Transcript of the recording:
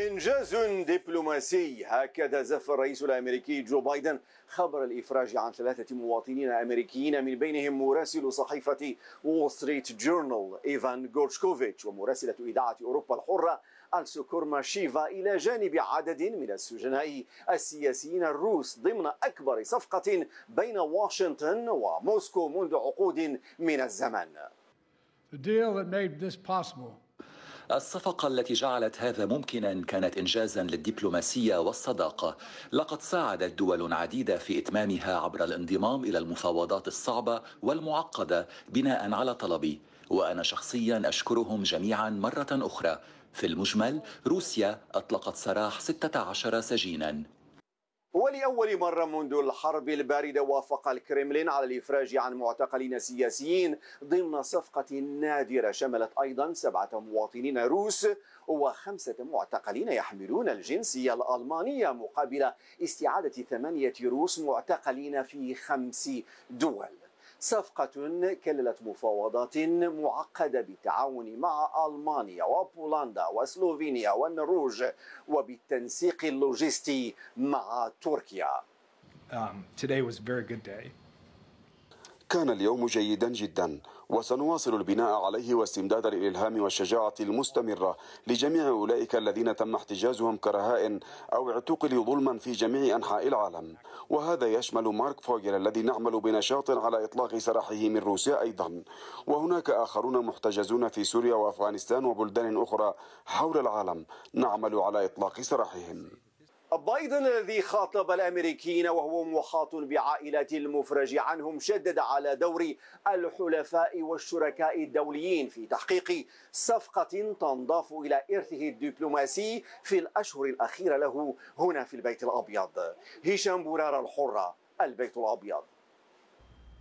إنجاز دبلوماسي هكذا زف الرئيس الأمريكي جو بايدن خبر الإفراج عن ثلاثة مواطنين أمريكيين من بينهم مراسل صحيفة وول ستريت جورنال إيفان غورشكوفيتش ومراسلة إذاعة أوروبا الحرة ألسو كورماشيفا إلى جانب عدد من السجناء السياسيين الروس ضمن أكبر صفقة بين واشنطن وموسكو منذ عقود من الزمن. The deal that made this possible. الصفقة التي جعلت هذا ممكنا كانت إنجازا للدبلوماسية والصداقة لقد ساعدت دول عديدة في إتمامها عبر الانضمام إلى المفاوضات الصعبة والمعقدة بناء على طلبي وأنا شخصيا أشكرهم جميعا مرة أخرى في المجمل روسيا أطلقت سراح 16 سجينا ولأول مرة منذ الحرب الباردة وافق الكريملين على الإفراج عن معتقلين سياسيين ضمن صفقة نادرة شملت أيضا سبعة مواطنين روس وخمسة معتقلين يحملون الجنسية الألمانية مقابل استعادة ثمانية روس معتقلين في خمس دول صفقة كللت مفاوضات معقدة بالتعاون مع ألمانيا وبولندا وسلوفينيا والنرويج وبالتنسيق اللوجستي مع تركيا. Um, today was a very good day. كان اليوم جيدا جدا وسنواصل البناء عليه واستمداد الإلهام والشجاعة المستمرة لجميع أولئك الذين تم احتجازهم كرهاء أو اعتقلوا ظلما في جميع أنحاء العالم وهذا يشمل مارك فوجل الذي نعمل بنشاط على إطلاق سراحه من روسيا أيضا وهناك آخرون محتجزون في سوريا وأفغانستان وبلدان أخرى حول العالم نعمل على إطلاق سراحهم بايدن الذي خاطب الامريكيين وهو محاط بعائلات المفرج عنهم شدد على دور الحلفاء والشركاء الدوليين في تحقيق صفقه تنضاف الى ارثه الدبلوماسي في الاشهر الاخيره له هنا في البيت الابيض هشام بورار الحره البيت الابيض